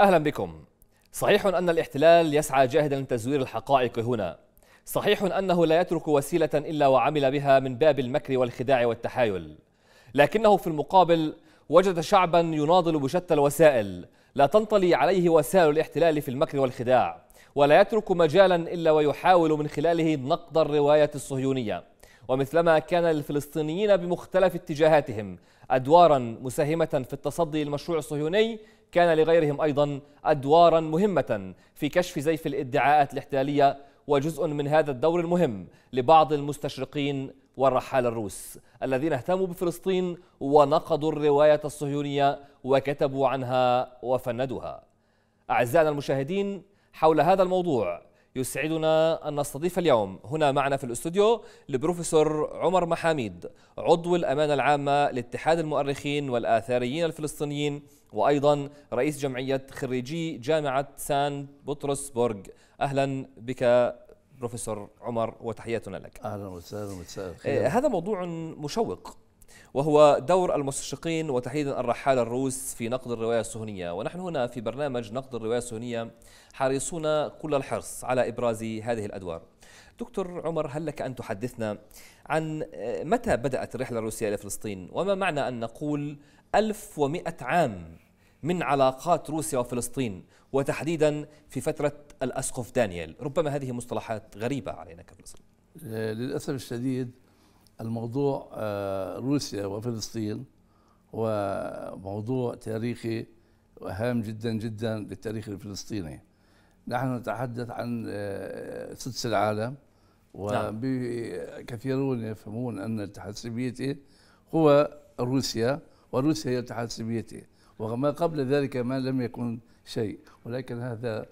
أهلا بكم صحيح أن الاحتلال يسعى جاهدا لتزوير الحقائق هنا صحيح أنه لا يترك وسيلة إلا وعمل بها من باب المكر والخداع والتحايل لكنه في المقابل وجد شعبا يناضل بشتى الوسائل لا تنطلي عليه وسائل الاحتلال في المكر والخداع ولا يترك مجالا إلا ويحاول من خلاله نقد الرواية الصهيونية ومثلما كان للفلسطينيين بمختلف اتجاهاتهم أدوارا مساهمة في التصدي للمشروع الصهيوني كان لغيرهم أيضا أدوارا مهمة في كشف زيف الادعاءات الاحتلالية وجزء من هذا الدور المهم لبعض المستشرقين والرحالة الروس الذين اهتموا بفلسطين ونقضوا الرواية الصهيونية وكتبوا عنها وفندوها أعزائنا المشاهدين حول هذا الموضوع يسعدنا أن نستضيف اليوم هنا معنا في الاستوديو البروفيسور عمر محاميد عضو الأمانة العامة لاتحاد المؤرخين والآثاريين الفلسطينيين وأيضا رئيس جمعية خريجي جامعة سان بطرسبرغ أهلا بك بروفيسور عمر وتحياتنا لك أهلا وسهلا وسهلا إيه، هذا موضوع مشوق وهو دور المستشرقين وتحديدا الرحالة الروس في نقد الرواية الصهيونية ونحن هنا في برنامج نقد الرواية الصهيونية حريصون كل الحرص على إبراز هذه الأدوار دكتور عمر هل لك أن تحدثنا عن آه، متى بدأت الرحلة الروسية إلى فلسطين وما معنى أن نقول 1100 عام من علاقات روسيا وفلسطين وتحديدا في فترة الأسقف دانيال ربما هذه مصطلحات غريبة علينا كفلسطين آه، للأسف الشديد الموضوع آه، روسيا وفلسطين هو موضوع تاريخي وهام جدا جدا للتاريخ الفلسطيني نحن نتحدث عن آه، سدس العالم وكثيرون نعم. يفهمون أن التحسبية هو روسيا وروسيا هي الاتحاد السوفيتي وما قبل ذلك ما لم يكن شيء ولكن هذا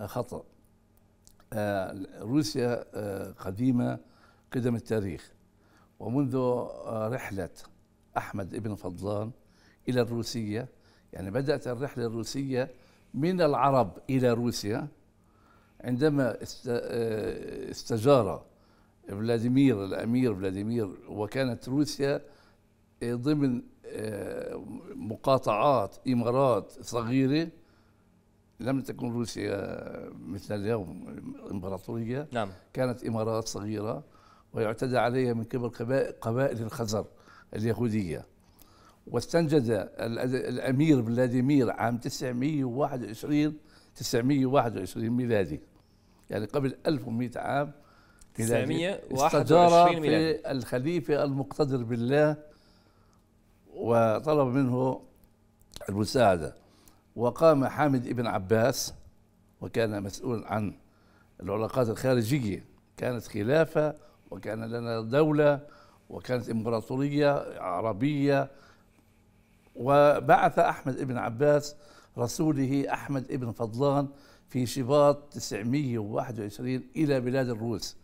خطأ آه، روسيا آه، قديمة قدم التاريخ ومنذ آه، رحلة أحمد ابن فضلان إلى الروسية يعني بدأت الرحلة الروسية من العرب إلى روسيا عندما استجار فلاديمير الأمير فلاديمير وكانت روسيا ضمن مقاطعات إمارات صغيرة لم تكن روسيا مثل اليوم إمبراطورية نعم. كانت إمارات صغيرة ويعتدى عليها من قبل قبائل الخزر اليهودية واستنجد الأمير فلاديمير عام 921 921 ميلادي يعني قبل 1100 عام 921 ميلادي استدار في الخليفة المقتدر بالله وطلب منه المساعدة وقام حامد ابن عباس وكان مسؤول عن العلاقات الخارجية كانت خلافة وكان لنا دولة وكانت إمبراطورية عربية وبعث أحمد ابن عباس رسوله أحمد ابن فضلان في شباط 921 إلى بلاد الروس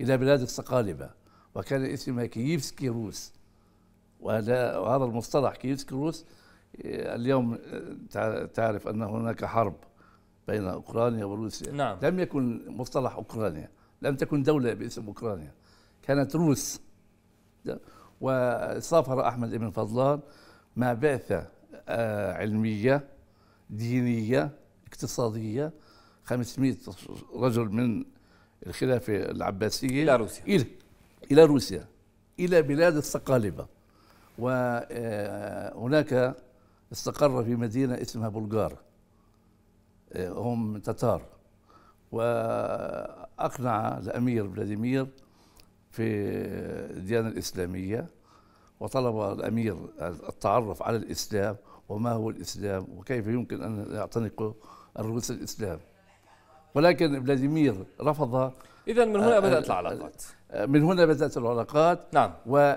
إلى بلاد الصقالبة وكان اسمها كييفسكي روس وهذا المصطلح كيسكروس آه، اليوم آه، تعرف أن هناك حرب بين أوكرانيا وروسيا نعم. لم يكن مصطلح أوكرانيا لم تكن دولة باسم أوكرانيا كانت روس وسافر أحمد ابن فضلان مع بعثة آه، علمية دينية اقتصادية 500 رجل من الخلافة العباسية إلى روسيا إلى, إلى روسيا إلى بلاد الصقالبة وهناك استقر في مدينة اسمها بلغار هم تتار وأقنع الأمير فلاديمير في الديانة الإسلامية وطلب الأمير التعرف على الإسلام وما هو الإسلام وكيف يمكن أن يعتنق الروس الإسلام ولكن فلاديمير رفض إذا من هنا آه، بدأت آه، العلاقات آه، من هنا بدأت العلاقات نعم و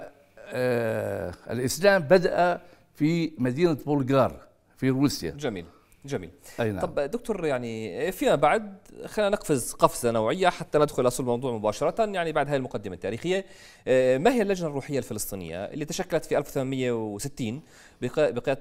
آه، الاسلام بدا في مدينه بولغار في روسيا جميل جميل أي نعم. طب دكتور يعني فيما بعد خلينا نقفز قفزه نوعيه حتى ندخل اصل الموضوع مباشره يعني بعد هذه المقدمه التاريخيه آه، ما هي اللجنه الروحيه الفلسطينيه اللي تشكلت في 1860 بقياده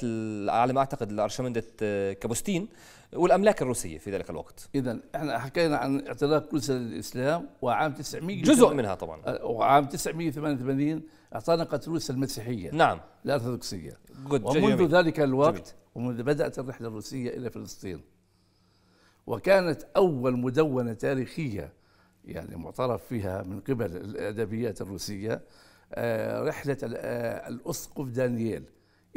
على ما اعتقد الارشمندت آه، كابوستين والاملاك الروسيه في ذلك الوقت اذا احنا حكينا عن اعتراف سنه للاسلام وعام 900 جزء منها طبعا آه، وعام 988 اعتنقت روسيا المسيحيه نعم الارثوذكسيه ومنذ جميل. ذلك الوقت جميل. ومنذ بدأت الرحلة الروسية إلى فلسطين وكانت أول مدونة تاريخية يعني معترف فيها من قبل الأدبيات الروسية آه، رحلة آه، الأسقف دانييل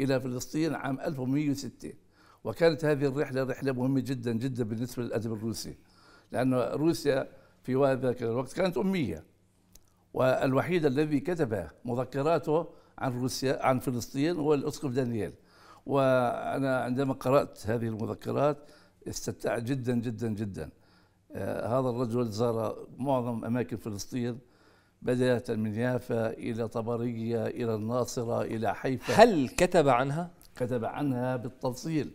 إلى فلسطين عام 1106 وكانت هذه الرحلة رحلة مهمة جدا جدا بالنسبة للأدب الروسي لأن روسيا في ذلك الوقت كانت أمية والوحيد الذي كتب مذكراته عن روسيا عن فلسطين هو الأسقف دانييل وانا عندما قرات هذه المذكرات استمتعت جدا جدا جدا آه، هذا الرجل زار معظم اماكن فلسطين بداية من يافا إلى طبرية إلى الناصرة إلى حيفا هل كتب عنها؟ كتب عنها بالتفصيل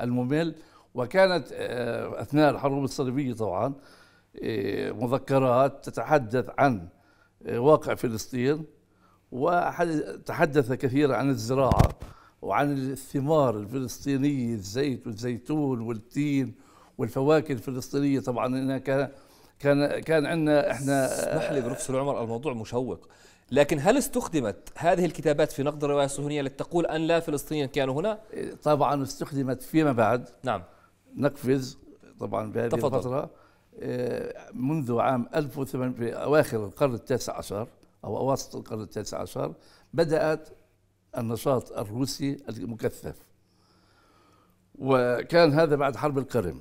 الممل وكانت آه، أثناء الحروب الصليبية طبعا آه، مذكرات تتحدث عن واقع فلسطين وتحدث كثيرا عن الزراعة وعن الثمار الفلسطينية الزيت والزيتون والتين والفواكه الفلسطينية طبعا هنا كان كان كان عندنا احنا اسمح لي بروفيسور عمر الموضوع مشوق لكن هل استخدمت هذه الكتابات في نقد الرواية الصهيونية لتقول أن لا فلسطينيين كانوا هنا؟ طبعا استخدمت فيما بعد نعم نقفز طبعا بهذه تفضل. الفترة آه، منذ عام 1800 في أواخر القرن التاسع عشر أو أواسط القرن التاسع عشر بدأت النشاط الروسي المكثف وكان هذا بعد حرب القرم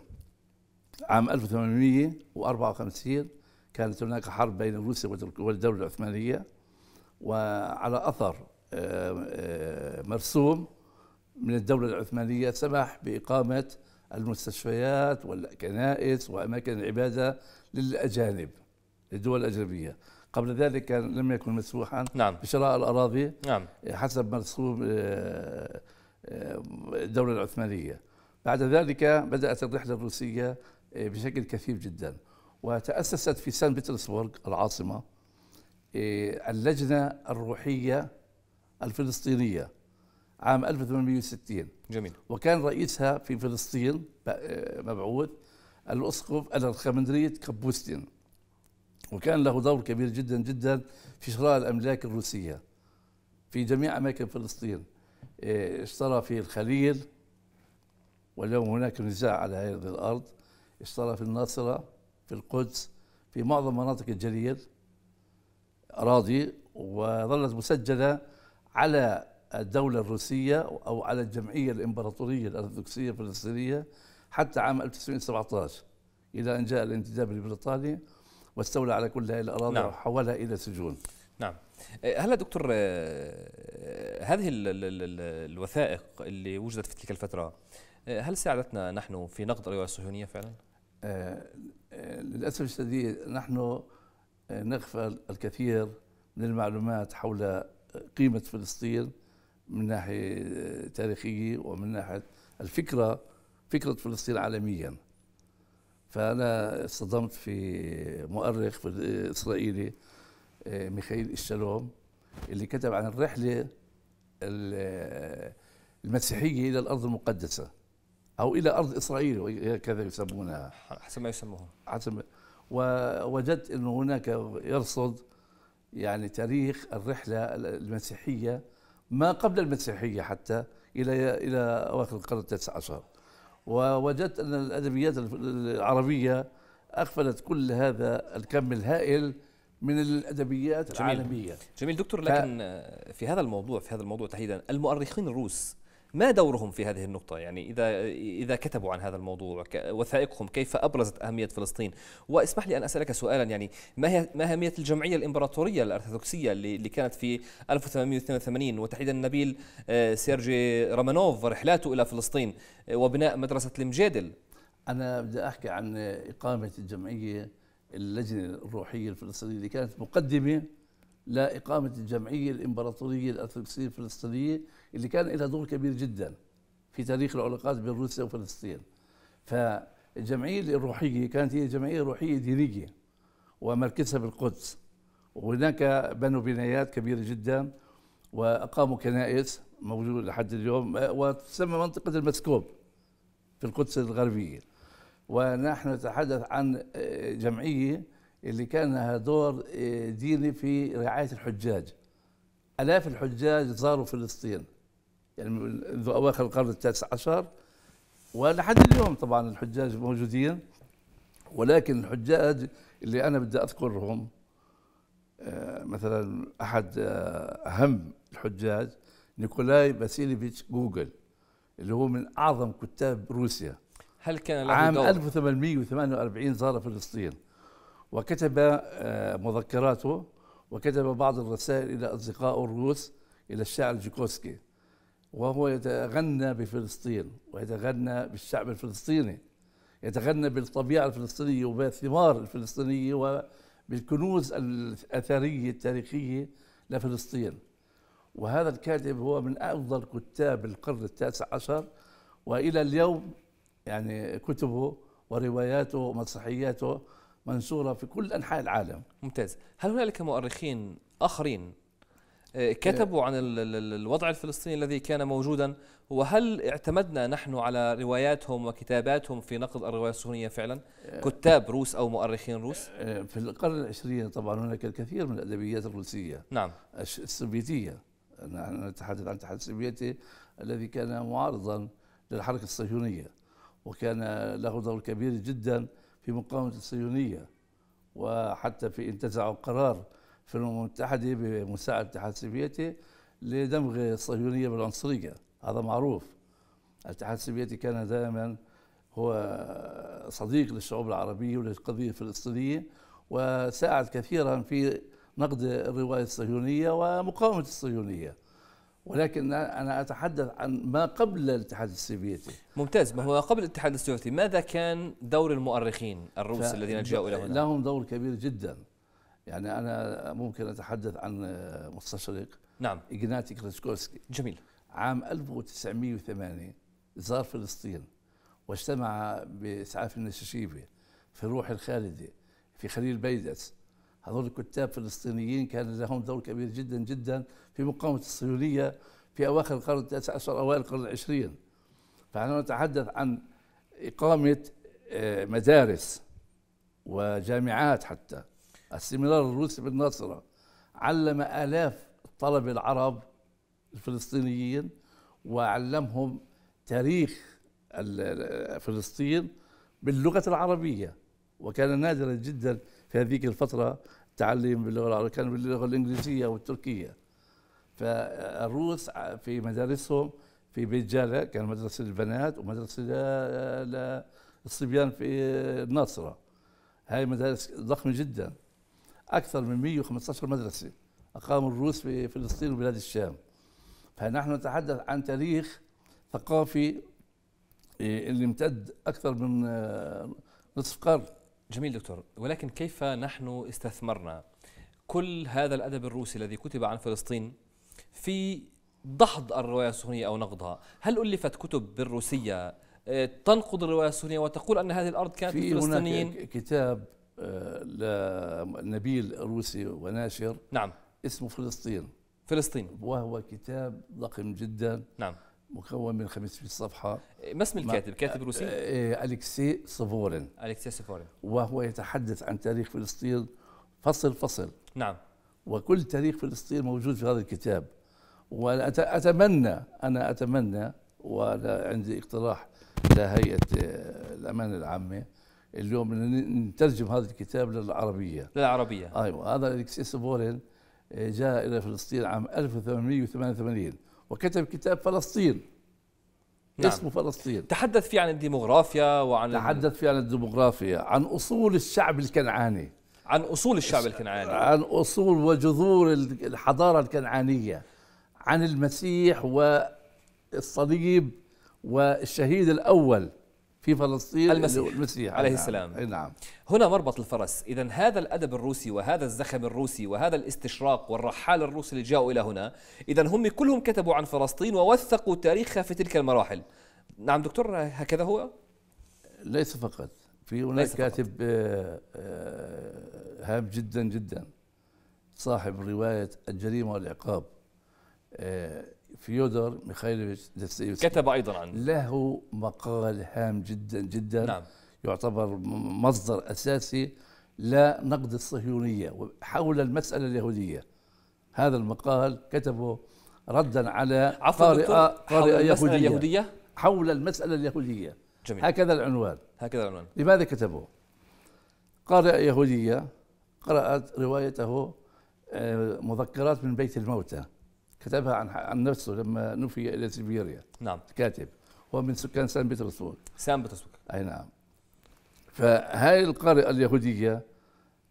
عام 1854 كانت هناك حرب بين روسيا والدولة العثمانية وعلى أثر آه، آه، مرسوم من الدولة العثمانية سمح بإقامة المستشفيات والكنائس وأماكن العبادة للأجانب للدول الأجنبية قبل ذلك لم يكن مسموحا نعم. بشراء الأراضي نعم. حسب مرسوم آه، آه، الدولة العثمانية بعد ذلك بدأت الرحلة الروسية آه، بشكل كثيف جدا وتأسست في سان بطرسبرغ العاصمة اللجنة الروحية الفلسطينية عام 1860 جميل وكان رئيسها في فلسطين مبعوث الأسقف الخمندريت كابوستين وكان له دور كبير جدا جدا في شراء الاملاك الروسيه في جميع اماكن فلسطين إيه، اشترى في الخليل واليوم هناك نزاع على هذه الارض اشترى في الناصره في القدس في معظم مناطق الجليل اراضي وظلت مسجله على الدولة الروسية أو على الجمعية الإمبراطورية الأرثوذكسية الفلسطينية حتى عام 1917 إلى أن جاء الانتداب البريطاني واستولى على كل هذه الأراضي نعم. وحولها إلى سجون نعم أه، هلا دكتور أه، هذه الوثائق اللي وجدت في تلك الفترة أه، هل ساعدتنا نحن في نقد الرواية الصهيونية فعلا؟ للأسف الشديد نحن نغفل الكثير من المعلومات حول قيمة فلسطين من ناحية تاريخية ومن ناحية الفكرة فكرة فلسطين عالمياً فأنا اصطدمت في مؤرخ إسرائيلي آه، ميخائيل الشلوم اللي كتب عن الرحلة آه، المسيحية إلى الأرض المقدسة أو إلى أرض إسرائيل هكذا يسمونها حسب ما يسموها حسب ووجدت أنه هناك يرصد يعني تاريخ الرحلة المسيحية ما قبل المسيحية حتى إلى إلى أواخر القرن التاسع عشر ووجدت أن الأدبيات العربية أغفلت كل هذا الكم الهائل من الادبيات جميل. العالميه جميل دكتور لكن في هذا الموضوع في هذا الموضوع تحديدا المؤرخين الروس ما دورهم في هذه النقطة يعني إذا إذا كتبوا عن هذا الموضوع وثائقهم كيف أبرزت أهمية فلسطين واسمح لي أن أسألك سؤالا يعني ما هي ما أهمية الجمعية الإمبراطورية الأرثوذكسية اللي اللي كانت في 1882 وتحديدا نبيل آه، سيرجي رامانوف ورحلاته إلى فلسطين آه، وبناء مدرسة المجادل أنا بدي أحكي عن إقامة الجمعية اللجنة الروحية الفلسطينية اللي كانت مقدمة لإقامة الجمعية الإمبراطورية الأرثوذكسية الفلسطينية اللي كان لها دور كبير جدا في تاريخ العلاقات بين روسيا وفلسطين فالجمعية الروحية كانت هي جمعية روحية دينية ومركزها بالقدس وهناك بنوا بنايات كبيرة جدا وأقاموا كنائس موجودة لحد اليوم وتسمى منطقة المسكوب في القدس الغربية ونحن نتحدث عن جمعية اللي كان لها دور آه، ديني في رعاية الحجاج آلاف الحجاج زاروا فلسطين يعني منذ أواخر القرن التاسع عشر ولحد اليوم طبعا الحجاج موجودين ولكن الحجاج اللي أنا بدي أذكرهم آه، مثلا أحد آه، أهم الحجاج نيكولاي باسيليفيتش جوجل اللي هو من أعظم كتاب روسيا هل كان له عام 1848 زار فلسطين وكتب آه، مذكراته وكتب بعض الرسائل إلى أصدقائه الروس إلى الشاعر جوكوسكي وهو يتغنى بفلسطين ويتغنى بالشعب الفلسطيني يتغنى بالطبيعة الفلسطينية وبالثمار الفلسطينية وبالكنوز الأثرية التاريخية لفلسطين وهذا الكاتب هو من أفضل كتاب القرن التاسع عشر وإلى اليوم يعني كتبه ورواياته ومسرحياته منشورة في كل أنحاء العالم ممتاز هل هنالك مؤرخين آخرين آه، إيه. كتبوا عن الوضع الفلسطيني الذي كان موجودا وهل اعتمدنا نحن على رواياتهم وكتاباتهم في نقد الرواية الصهيونية فعلا إيه. كتاب روس أو مؤرخين روس إيه، في القرن العشرين طبعا هناك الكثير من الأدبيات الروسية نعم السوفيتية نحن نتحدث عن الاتحاد السوفيتي الذي كان معارضا للحركة الصهيونية وكان له دور كبير جدا في مقاومة الصهيونية وحتى في انتزعوا قرار في الأمم المتحدة بمساعدة الاتحاد السوفيتي لدمغ الصهيونية بالعنصرية هذا معروف الاتحاد السوفيتي كان دائما هو صديق للشعوب العربية وللقضية الفلسطينية وساعد كثيرا في نقد الرواية الصهيونية ومقاومة الصهيونية ولكن انا اتحدث عن ما قبل الاتحاد السوفيتي ممتاز ما هو قبل الاتحاد السوفيتي ماذا كان دور المؤرخين الروس الذين جاءوا الى هنا لهم دور كبير جدا يعني انا ممكن اتحدث عن آه، مستشرق نعم اغناتي كريسكولسكي جميل عام 1908 زار فلسطين واجتمع باسعاف النشاشيبي في الروح الخالدي في خليل بيدس هذول الكتاب الفلسطينيين كان لهم دور كبير جدا جدا في مقاومة الصهيونية في أواخر القرن التاسع عشر أوائل القرن العشرين فنحن نتحدث عن إقامة آه، مدارس وجامعات حتى السمينار الروسي بالناصرة علم آلاف الطلبة العرب الفلسطينيين وعلمهم تاريخ آه، فلسطين باللغة العربية وكان نادرا جدا في هذيك الفترة تعليم باللغه العربيه كان باللغه الانجليزيه والتركيه فالروس في مدارسهم في بيت جالا كان مدرسه للبنات ومدرسه آه، للصبيان في آه، الناصره هاي مدارس ضخمه جدا اكثر من 115 مدرسه اقاموا الروس في فلسطين وبلاد الشام فنحن نتحدث عن تاريخ ثقافي آه، اللي امتد اكثر من نصف قرن جميل دكتور ولكن كيف نحن استثمرنا كل هذا الأدب الروسي الذي كتب عن فلسطين في دحض الرواية الصهيونية أو نقضها هل ألفت كتب بالروسية آه، تنقض الرواية الصهيونية وتقول أن هذه الأرض كانت في فلسطينيين هناك كتاب آه، لنبيل روسي وناشر نعم اسمه فلسطين فلسطين وهو كتاب ضخم جدا نعم مكون من 500 صفحه ما اسم الكاتب؟ كاتب روسي؟ آه، الكسي سفورين الكسي سفورين وهو يتحدث عن تاريخ فلسطين فصل فصل نعم وكل تاريخ فلسطين موجود في هذا الكتاب وأتمنى أنا أتمنى وأنا عندي اقتراح لهيئة آه، الأمانة العامة اليوم نترجم هذا الكتاب للعربية للعربية أيوة هذا الكسي سفورين آه، جاء إلى فلسطين عام 1888 وكتب كتاب فلسطين نعم. اسمه فلسطين تحدث فيه عن الديموغرافيا وعن تحدث فيه عن الديموغرافيا عن أصول الشعب الكنعاني عن أصول الشعب الكنعاني عن أصول وجذور الحضارة الكنعانية عن المسيح والصليب والشهيد الأول في فلسطين المسيح, المسيح عليه نعم. السلام نعم هنا مربط الفرس إذا هذا الأدب الروسي وهذا الزخم الروسي وهذا الاستشراق والرحال الروسي اللي جاءوا إلى هنا إذا هم كلهم كتبوا عن فلسطين ووثقوا تاريخها في تلك المراحل نعم دكتور هكذا هو؟ ليس فقط في هناك كاتب آه، آه، هام جدا جدا صاحب رواية الجريمة والعقاب آه، فيودور ميخايلوفيتش دوستويفسكي كتب ايضا عنه له مقال هام جدا جدا نعم. يعتبر مصدر اساسي لنقد الصهيونيه حول المساله اليهوديه هذا المقال كتبه ردا على قارئه قارئه يهوديه اليهوديه حول المساله اليهوديه جميل. هكذا العنوان هكذا العنوان لماذا كتبه قارئه يهوديه قرات روايته آه، مذكرات من بيت الموتى كتبها عن, عن نفسه لما نفي الى سيبيريا نعم كاتب هو من سكان سان بطرسبرغ سان بطرسبرغ اي نعم فهذه القارئه اليهوديه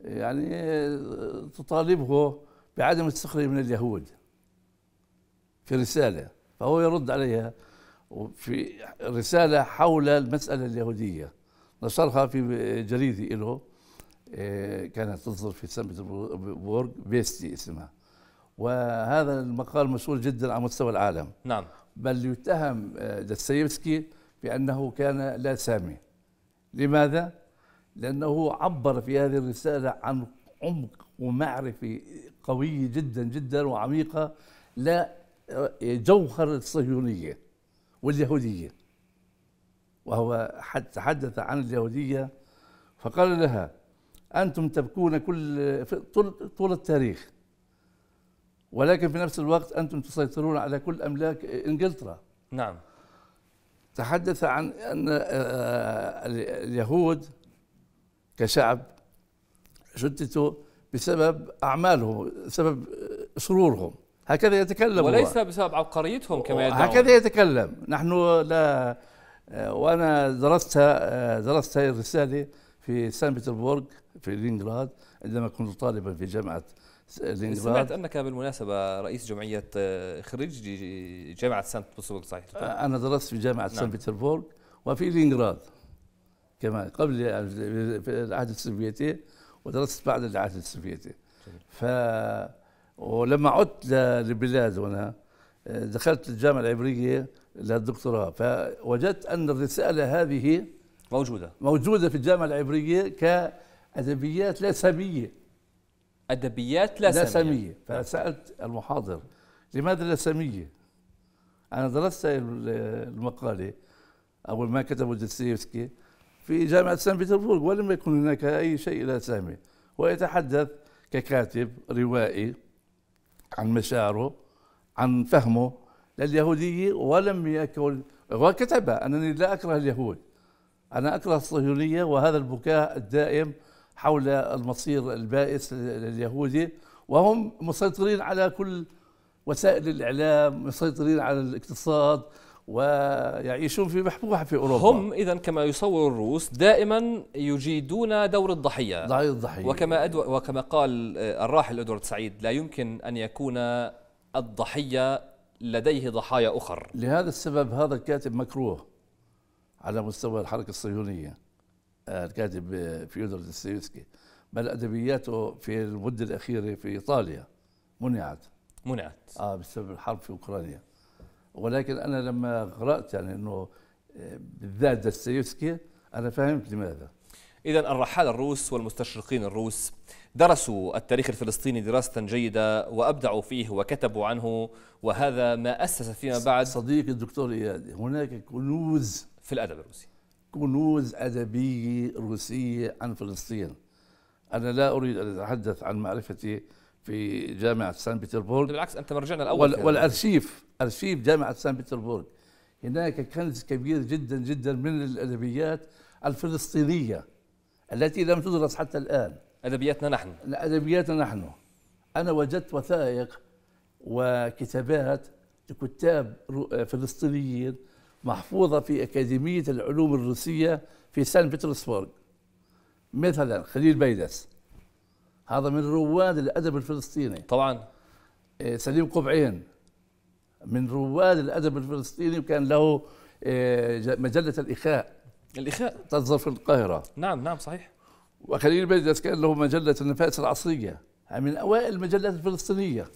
يعني تطالبه بعدم السخريه من اليهود في رساله فهو يرد عليها في رساله حول المساله اليهوديه نشرها في جريده له إيه، كانت تصدر في سان بطرسبرغ بيستي اسمها وهذا المقال مشهور جدا على مستوى العالم نعم بل يتهم آه، دستيفسكي بأنه كان لا سامي لماذا؟ لأنه عبر في هذه الرسالة عن عمق ومعرفة قوية جدا جدا وعميقة لا آه، جوهر الصهيونية واليهودية وهو تحدث عن اليهودية فقال لها أنتم تبكون كل طول التاريخ ولكن في نفس الوقت أنتم تسيطرون على كل أملاك إنجلترا نعم تحدث عن أن آه، اليهود كشعب شتتوا بسبب أعمالهم سبب شرورهم آه، هكذا يتكلم وليس هو. بسبب عبقريتهم كما يدعون هكذا يتكلم نحن لا آه، وانا درست درست هذه الرساله في سان بطرسبرغ في لينغراد عندما كنت طالبا في جامعة سمعت انك بالمناسبه رئيس جمعيه آه، خريج جامعه سانت بيترسبورغ صحيح؟ آه، انا درست في جامعه نعم. سان بطرسبرغ وفي لينغراد كمان قبل العهد السوفيتي ودرست بعد العهد السوفيتي ف ولما عدت للبلاد هنا آه، دخلت الجامعه العبريه للدكتوراه فوجدت ان الرساله هذه موجوده موجوده في الجامعه العبريه ك ادبيات لا ساميه ادبيات لا, لا ساميه, فسالت المحاضر لماذا لا ساميه؟ انا درست المقاله اول ما كتبه دوستيevsky في جامعه سان بطرسبرغ ولم يكن هناك اي شيء لا سامي ويتحدث ككاتب روائي عن مشاعره عن فهمه لليهوديه ولم يكن وكتب انني لا اكره اليهود انا اكره الصهيونيه وهذا البكاء الدائم حول المصير البائس اليهودي وهم مسيطرين على كل وسائل الإعلام مسيطرين على الاقتصاد ويعيشون في محبوحة في أوروبا هم إذا كما يصور الروس دائما يجيدون دور الضحية دور الضحية وكما, أدو وكما قال آه، الراحل أدوارد سعيد لا يمكن أن يكون الضحية لديه ضحايا أخر لهذا السبب هذا الكاتب مكروه على مستوى الحركة الصهيونية الكاتب فيودور دستيفسكي بل ادبياته في المده الاخيره في ايطاليا منعت منعت اه بسبب الحرب في اوكرانيا ولكن انا لما قرات يعني انه آه، بالذات دستيفسكي انا فهمت لماذا إذا الرحالة الروس والمستشرقين الروس درسوا التاريخ الفلسطيني دراسة جيدة وأبدعوا فيه وكتبوا عنه وهذا ما أسس فيما بعد صديقي الدكتور إياد هناك كنوز في الأدب الروسي كنوز أدبية روسية عن فلسطين أنا لا أريد أن أتحدث عن معرفتي في جامعة سان بيتربورغ بالعكس أنت مرجعنا الأول والأرشيف أرشيف جامعة سان بيتربورغ هناك كنز كبير جدا جدا من الأدبيات الفلسطينية التي لم تدرس حتى الآن أدبياتنا نحن أدبياتنا نحن أنا وجدت وثائق وكتابات لكتاب فلسطينيين محفوظة في أكاديمية العلوم الروسية في سان بطرسبرغ مثلا خليل بيدس هذا من رواد الأدب الفلسطيني طبعا إيه، سليم قبعين من رواد الأدب الفلسطيني وكان له إيه، مجلة الإخاء الإخاء تصدر في القاهرة نعم نعم صحيح وخليل بيدس كان له مجلة النفائس العصرية يعني من أوائل المجلات الفلسطينية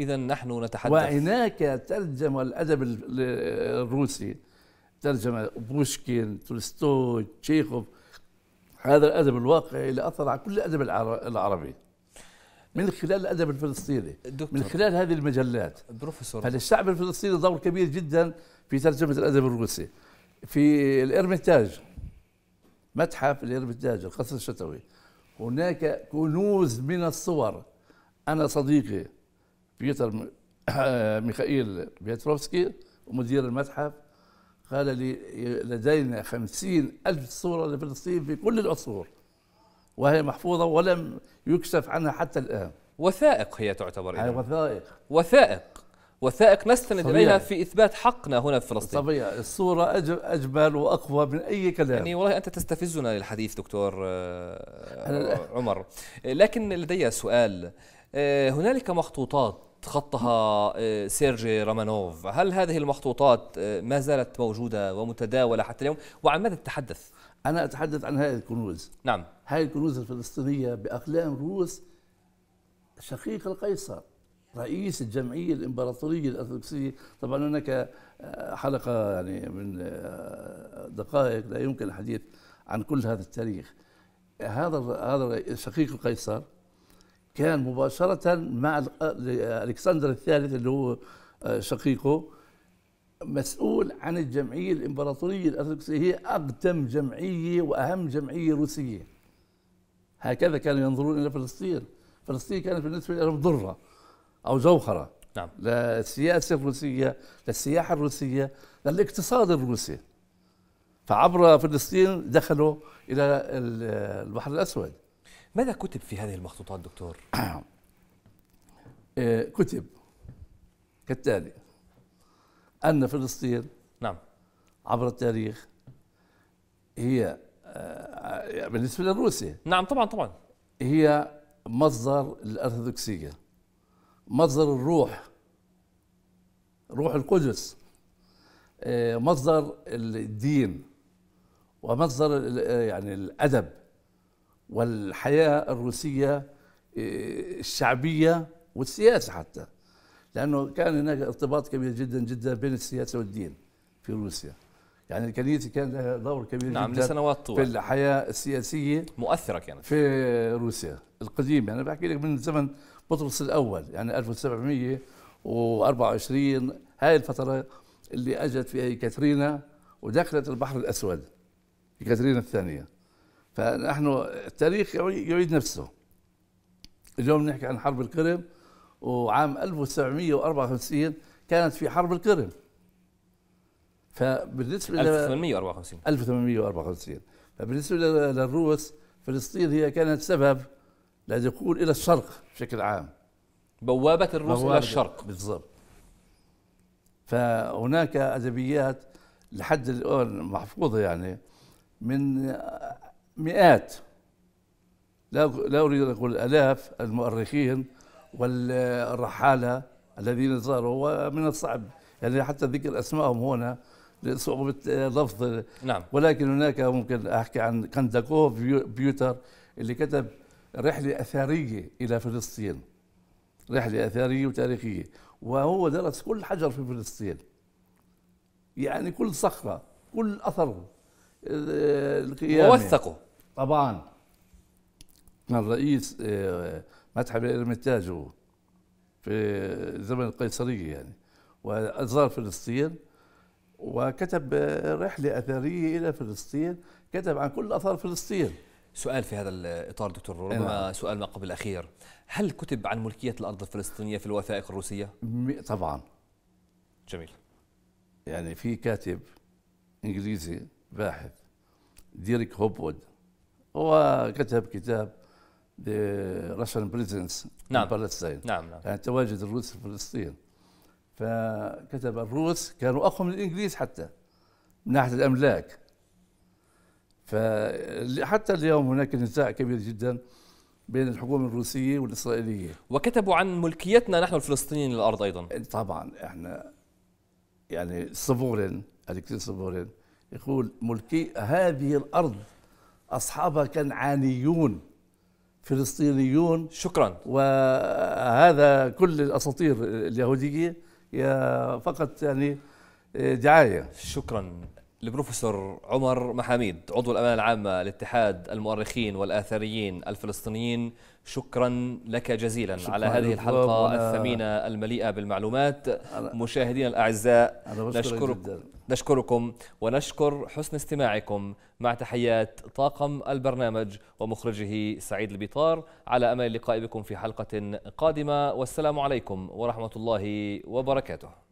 إذا نحن نتحدث وهناك ترجم الأدب الروسي ترجمه بوشكين تولستوي تشيخوف هذا الادب الواقعي اللي اثر على كل الادب العربي من خلال الادب الفلسطيني دكتور. من خلال هذه المجلات بروفيسور الشعب الفلسطيني دور كبير جدا في ترجمه الادب الروسي في الارميتاج متحف الارميتاج القصر الشتوي هناك كنوز من الصور انا صديقي بيتر آه، ميخائيل بيتروفسكي ومدير المتحف قال لي لدينا خمسين ألف صورة لفلسطين في كل العصور وهي محفوظة ولم يكشف عنها حتى الآن وثائق هي تعتبر يعني وثائق وثائق وثائق نستند اليها في اثبات حقنا هنا في فلسطين طبيعي الصوره اجمل واقوى من اي كلام يعني والله انت تستفزنا للحديث دكتور آه، عمر لكن لدي سؤال آه، هنالك مخطوطات خطها آه، سيرجي رامانوف هل هذه المخطوطات آه، ما زالت موجودة ومتداولة حتى اليوم وعن ماذا تتحدث؟ أنا أتحدث عن هذه الكنوز نعم هذه الكنوز الفلسطينية بأقلام روس شقيق القيصر رئيس الجمعية الإمبراطورية الأرثوذكسية طبعا هناك آه، حلقة يعني من دقائق لا يمكن الحديث عن كل هذا التاريخ هذا هذا شقيق القيصر كان مباشرة مع الكسندر الثالث اللي هو آه، شقيقه مسؤول عن الجمعية الإمبراطورية الأرثوذكسية هي أقدم جمعية وأهم جمعية روسية هكذا كانوا ينظرون إلى فلسطين فلسطين كانت بالنسبة لهم ضرة أو جوهرة نعم. للسياسة الروسية للسياحة الروسية للاقتصاد الروسي فعبر فلسطين دخلوا إلى البحر الأسود ماذا كتب في هذه المخطوطات دكتور؟ آه، كتب كالتالي أن فلسطين نعم عبر التاريخ هي آه، يعني بالنسبة للروسية نعم طبعا طبعا هي مصدر الأرثوذكسية مصدر الروح روح القدس آه، مصدر الدين ومصدر يعني الأدب والحياة الروسية آه، الشعبية والسياسة حتى لأنه كان هناك ارتباط كبير جدا جدا بين السياسة والدين في روسيا يعني الكنيسة كان لها دور كبير نعم جدا لسنوات طول. في الحياة السياسية مؤثرة كانت في روسيا القديمة أنا يعني بحكي لك من زمن بطرس الأول يعني 1724 هاي الفترة اللي أجت فيها كاترينا ودخلت البحر الأسود كاترينا الثانية فنحن التاريخ يعيد نفسه اليوم نحكي عن حرب القرم وعام 1954 كانت في حرب القرم فبالنسبة 1854 1854 فبالنسبة للروس فلسطين هي كانت سبب لدخول إلى الشرق بشكل عام بوابة الروس بوابة إلى الشرق بالضبط فهناك أدبيات لحد الآن محفوظة يعني من مئات لا لا اريد ان اقول الاف المؤرخين والرحاله الذين زاروا ومن الصعب يعني حتى ذكر اسمائهم هنا لصعوبة لفظ نعم ولكن هناك ممكن احكي عن كنداكوف بيوتر اللي كتب رحله اثريه الى فلسطين رحله اثريه وتاريخيه وهو درس كل حجر في فلسطين يعني كل صخره كل اثر آه، القيامه ووثقه طبعا الرئيس نعم، آه، متحف الارمتاج في زمن القيصريه يعني وازار فلسطين وكتب آه، رحله اثريه الى فلسطين كتب عن كل اثار فلسطين سؤال في هذا الاطار دكتور نعم. ربما سؤال ما قبل الاخير هل كتب عن ملكيه الارض الفلسطينيه في الوثائق الروسيه طبعا جميل يعني في كاتب انجليزي باحث ديريك هوبود وكتب كتاب ذا لراشن بريزنس نعم فلسطين نعم نعم يعني تواجد الروس في فلسطين فكتب الروس كانوا اقوى من الانجليز حتى من ناحيه الاملاك فحتى اليوم هناك نزاع كبير جدا بين الحكومة الروسية والإسرائيلية وكتبوا عن ملكيتنا نحن الفلسطينيين للأرض أيضا إيه، طبعا احنا يعني صبورين ألكسي صبورين يقول ملكي هذه الأرض أصحابها كنعانيون فلسطينيون شكرا وهذا كل الأساطير اليهودية فقط يعني آه، دعاية شكرا البروفيسور عمر محاميد عضو الأمانة العامة لاتحاد المؤرخين والآثاريين الفلسطينيين شكرا لك جزيلا شكرا على هذه الحلقة الثمينة المليئة بالمعلومات مشاهدينا الأعزاء نشكرك نشكركم ونشكر حسن استماعكم مع تحيات طاقم البرنامج ومخرجه سعيد البيطار على أمل اللقاء بكم في حلقة قادمة والسلام عليكم ورحمة الله وبركاته